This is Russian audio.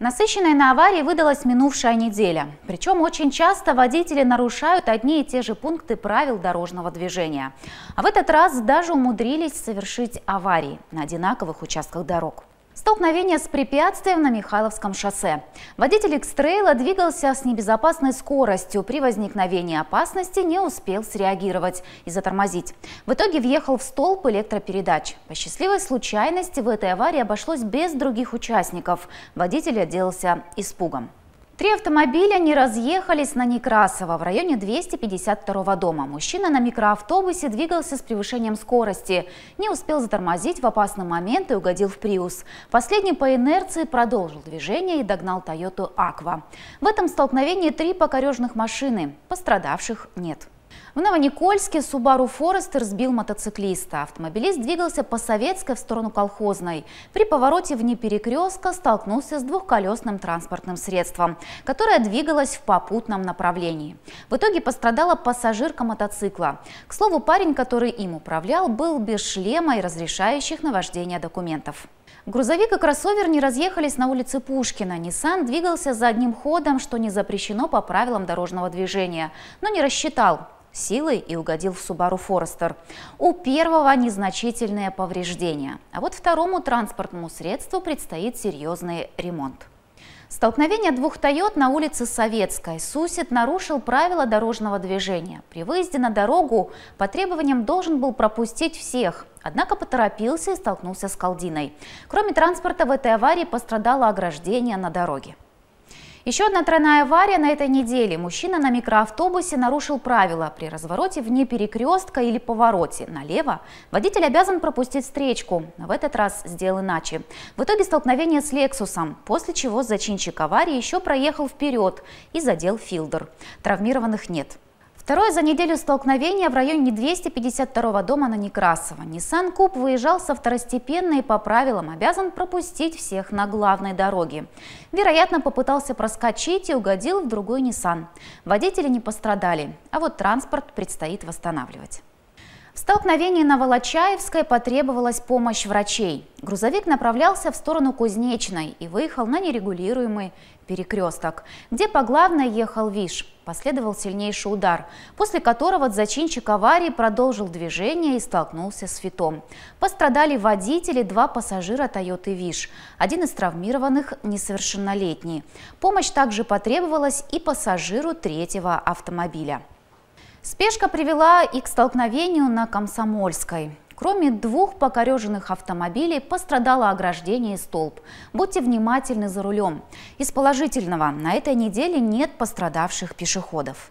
Насыщенной на аварии выдалась минувшая неделя. Причем очень часто водители нарушают одни и те же пункты правил дорожного движения. А в этот раз даже умудрились совершить аварии на одинаковых участках дорог. Столкновение с препятствием на Михайловском шоссе. Водитель «Экстрейла» двигался с небезопасной скоростью. При возникновении опасности не успел среагировать и затормозить. В итоге въехал в столб электропередач. По счастливой случайности в этой аварии обошлось без других участников. Водитель отделался испугом. Три автомобиля не разъехались на Некрасово в районе 252 дома. Мужчина на микроавтобусе двигался с превышением скорости, не успел затормозить в опасный момент и угодил в Приус. Последний по инерции продолжил движение и догнал Тойоту Аква. В этом столкновении три покорежных машины, пострадавших нет. В Новоникольске Subaru Forester сбил мотоциклиста. Автомобилист двигался по Советской в сторону Колхозной. При повороте вне перекрестка столкнулся с двухколесным транспортным средством, которое двигалось в попутном направлении. В итоге пострадала пассажирка мотоцикла. К слову, парень, который им управлял, был без шлема и разрешающих на вождение документов. Грузовик и кроссовер не разъехались на улице Пушкина. Nissan двигался за одним ходом, что не запрещено по правилам дорожного движения, но не рассчитал силой и угодил в Subaru Forester. У первого незначительное повреждение, а вот второму транспортному средству предстоит серьезный ремонт. Столкновение двух «Тойот» на улице Советской. Сусид нарушил правила дорожного движения. При выезде на дорогу по требованиям должен был пропустить всех, однако поторопился и столкнулся с колдиной. Кроме транспорта в этой аварии пострадало ограждение на дороге. Еще одна тройная авария на этой неделе. Мужчина на микроавтобусе нарушил правила. При развороте вне перекрестка или повороте налево водитель обязан пропустить встречку. В этот раз сделал иначе. В итоге столкновение с «Лексусом», после чего зачинчик аварии еще проехал вперед и задел филдер. Травмированных нет. Второе за неделю столкновение в районе 252-го дома на Некрасово. Nissan Куб выезжал со второстепенной по правилам обязан пропустить всех на главной дороге. Вероятно, попытался проскочить и угодил в другой Nissan. Водители не пострадали, а вот транспорт предстоит восстанавливать. В столкновении на Волочаевской потребовалась помощь врачей. Грузовик направлялся в сторону Кузнечной и выехал на нерегулируемый перекресток, где по главной ехал ВИШ. Последовал сильнейший удар, после которого зачинчик аварии продолжил движение и столкнулся с фитом. Пострадали водители, два пассажира Тойоты ВИШ. Один из травмированных – несовершеннолетний. Помощь также потребовалась и пассажиру третьего автомобиля. Спешка привела и к столкновению на Комсомольской. Кроме двух покореженных автомобилей пострадало ограждение и столб. Будьте внимательны за рулем. Из положительного на этой неделе нет пострадавших пешеходов.